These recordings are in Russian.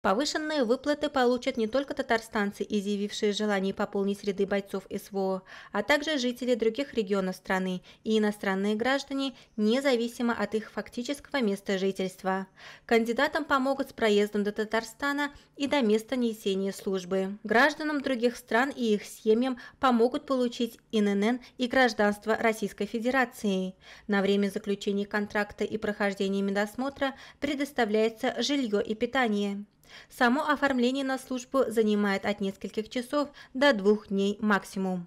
Повышенные выплаты получат не только татарстанцы, изъявившие желание пополнить ряды бойцов СВО, а также жители других регионов страны и иностранные граждане, независимо от их фактического места жительства. Кандидатам помогут с проездом до Татарстана и до места несения службы. Гражданам других стран и их семьям помогут получить ИНН и гражданство Российской Федерации. На время заключения контракта и прохождения медосмотра предоставляется жилье и питание. Само оформление на службу занимает от нескольких часов до двух дней максимум.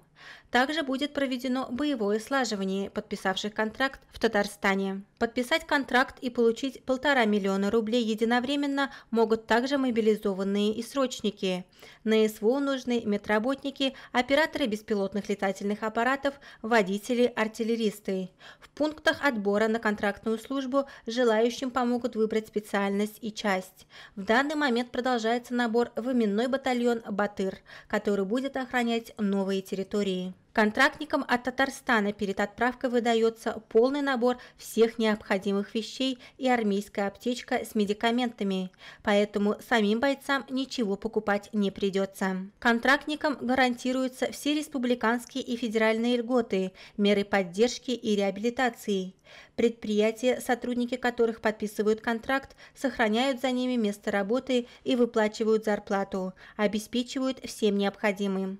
Также будет проведено боевое слаживание подписавших контракт в Татарстане. Подписать контракт и получить полтора миллиона рублей единовременно могут также мобилизованные и срочники. На СВО нужны медработники, операторы беспилотных летательных аппаратов, водители, артиллеристы. В пунктах отбора на контрактную службу желающим помогут выбрать специальность и часть. В данный момент продолжается набор в именной батальон «Батыр», который будет охранять новые территории категории. Контрактникам от Татарстана перед отправкой выдается полный набор всех необходимых вещей и армейская аптечка с медикаментами, поэтому самим бойцам ничего покупать не придется. Контрактникам гарантируются все республиканские и федеральные льготы, меры поддержки и реабилитации. Предприятия, сотрудники которых подписывают контракт, сохраняют за ними место работы и выплачивают зарплату, обеспечивают всем необходимым.